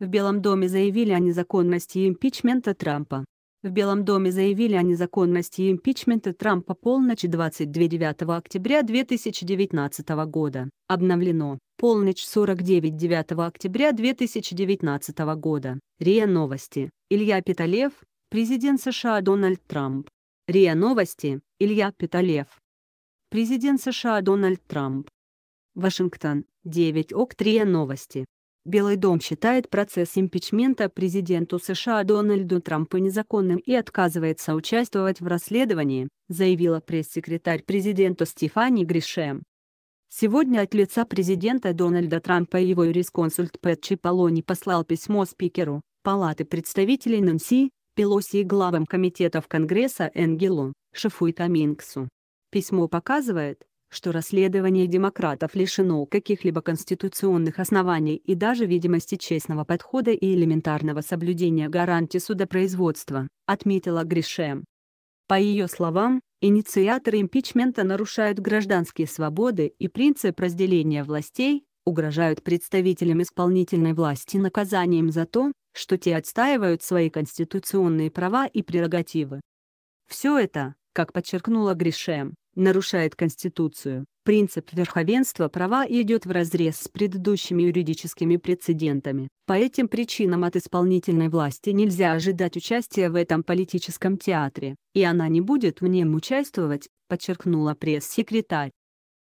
В Белом доме заявили о незаконности импичмента Трампа. В Белом доме заявили о незаконности импичмента Трампа полночь 29 октября 2019 года. Обновлено. Полночь 49 9 октября 2019 года. РИА Новости. Илья Питалев, президент США Дональд Трамп. РИА Новости. Илья Питалев. Президент США Дональд Трамп. Вашингтон. 9 ОК. РИА Новости. Белый дом считает процесс импичмента президенту США Дональду Трампу незаконным и отказывается участвовать в расследовании, заявила пресс-секретарь президента Стефани Гришем. Сегодня от лица президента Дональда Трампа и его юрисконсульт Пэт Чиполлони послал письмо спикеру Палаты представителей Нанси, Пелоси и главам комитетов Конгресса Энгелу, шефу и Каминксу. Письмо показывает, что расследование демократов лишено каких-либо конституционных оснований и даже видимости честного подхода и элементарного соблюдения гарантий судопроизводства, отметила Гришем. По ее словам, инициаторы импичмента нарушают гражданские свободы и принцип разделения властей, угрожают представителям исполнительной власти наказанием за то, что те отстаивают свои конституционные права и прерогативы. Все это, как подчеркнула Гришем, нарушает Конституцию, принцип верховенства права идет вразрез с предыдущими юридическими прецедентами. По этим причинам от исполнительной власти нельзя ожидать участия в этом политическом театре, и она не будет в нем участвовать, подчеркнула пресс-секретарь.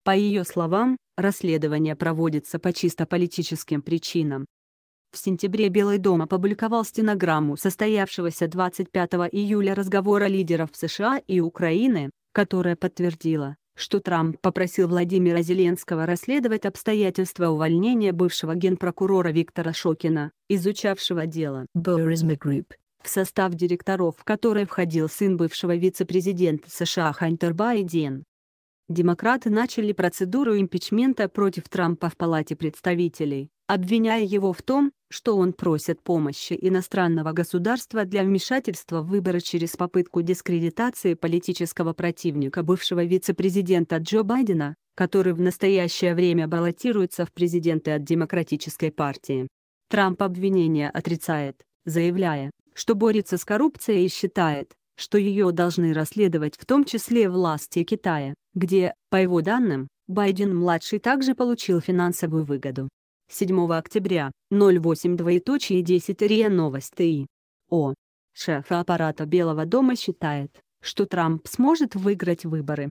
По ее словам, расследование проводится по чисто политическим причинам. В сентябре Белый дом опубликовал стенограмму состоявшегося 25 июля разговора лидеров США и Украины, которая подтвердила, что Трамп попросил Владимира Зеленского расследовать обстоятельства увольнения бывшего генпрокурора Виктора Шокина, изучавшего дело Burisma Групп, в состав директоров в которой входил сын бывшего вице-президента США Хантер Байден. Демократы начали процедуру импичмента против Трампа в Палате представителей, обвиняя его в том, что он просит помощи иностранного государства для вмешательства в выборы через попытку дискредитации политического противника бывшего вице-президента Джо Байдена, который в настоящее время баллотируется в президенты от Демократической партии. Трамп обвинения отрицает, заявляя, что борется с коррупцией и считает, что ее должны расследовать в том числе власти Китая, где, по его данным, Байден-младший также получил финансовую выгоду. 7 октября, 08:10 РИА Новости. О. Шеф аппарата Белого дома считает, что Трамп сможет выиграть выборы,